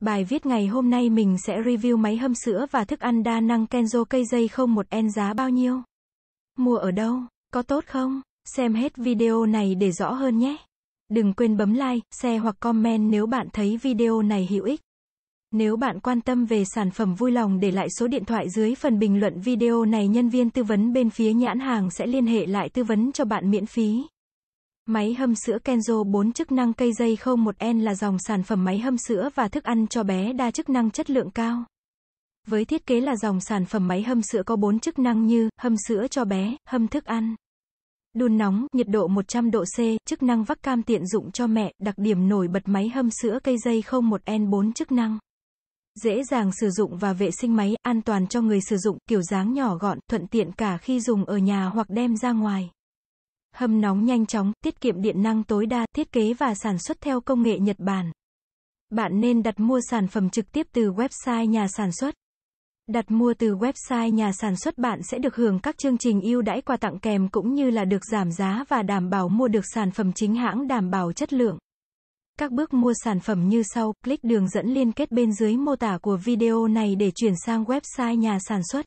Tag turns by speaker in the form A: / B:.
A: Bài viết ngày hôm nay mình sẽ review máy hâm sữa và thức ăn đa năng Kenzo cây dây không một en giá bao nhiêu. Mua ở đâu? Có tốt không? Xem hết video này để rõ hơn nhé. Đừng quên bấm like, share hoặc comment nếu bạn thấy video này hữu ích. Nếu bạn quan tâm về sản phẩm vui lòng để lại số điện thoại dưới phần bình luận video này nhân viên tư vấn bên phía nhãn hàng sẽ liên hệ lại tư vấn cho bạn miễn phí. Máy hâm sữa Kenzo 4 chức năng cây dây khâu 1N là dòng sản phẩm máy hâm sữa và thức ăn cho bé đa chức năng chất lượng cao. Với thiết kế là dòng sản phẩm máy hâm sữa có 4 chức năng như hâm sữa cho bé, hâm thức ăn, đun nóng, nhiệt độ 100 độ C, chức năng vắc cam tiện dụng cho mẹ, đặc điểm nổi bật máy hâm sữa cây dây 01N4 chức năng. Dễ dàng sử dụng và vệ sinh máy, an toàn cho người sử dụng, kiểu dáng nhỏ gọn, thuận tiện cả khi dùng ở nhà hoặc đem ra ngoài. Hâm nóng nhanh chóng, tiết kiệm điện năng tối đa, thiết kế và sản xuất theo công nghệ Nhật Bản. Bạn nên đặt mua sản phẩm trực tiếp từ website nhà sản xuất. Đặt mua từ website nhà sản xuất bạn sẽ được hưởng các chương trình ưu đãi quà tặng kèm cũng như là được giảm giá và đảm bảo mua được sản phẩm chính hãng đảm bảo chất lượng. Các bước mua sản phẩm như sau, click đường dẫn liên kết bên dưới mô tả của video này để chuyển sang website nhà sản xuất.